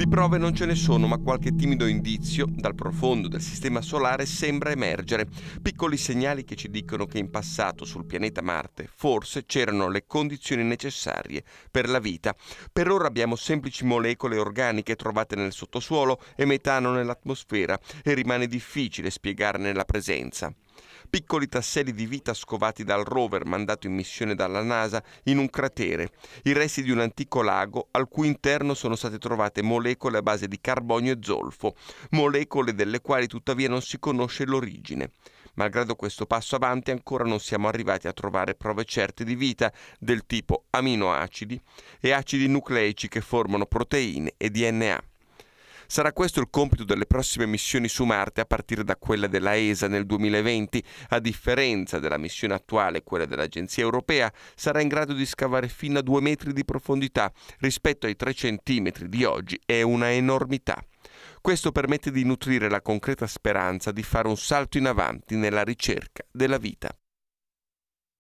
Di prove non ce ne sono, ma qualche timido indizio dal profondo del Sistema Solare sembra emergere. Piccoli segnali che ci dicono che in passato sul pianeta Marte forse c'erano le condizioni necessarie per la vita. Per ora abbiamo semplici molecole organiche trovate nel sottosuolo e metano nell'atmosfera e rimane difficile spiegarne la presenza piccoli tasselli di vita scovati dal rover mandato in missione dalla NASA in un cratere, i resti di un antico lago al cui interno sono state trovate molecole a base di carbonio e zolfo, molecole delle quali tuttavia non si conosce l'origine. Malgrado questo passo avanti ancora non siamo arrivati a trovare prove certe di vita del tipo aminoacidi e acidi nucleici che formano proteine e DNA. Sarà questo il compito delle prossime missioni su Marte a partire da quella della ESA nel 2020. A differenza della missione attuale, quella dell'Agenzia europea sarà in grado di scavare fino a due metri di profondità. Rispetto ai 3 centimetri di oggi è una enormità. Questo permette di nutrire la concreta speranza di fare un salto in avanti nella ricerca della vita.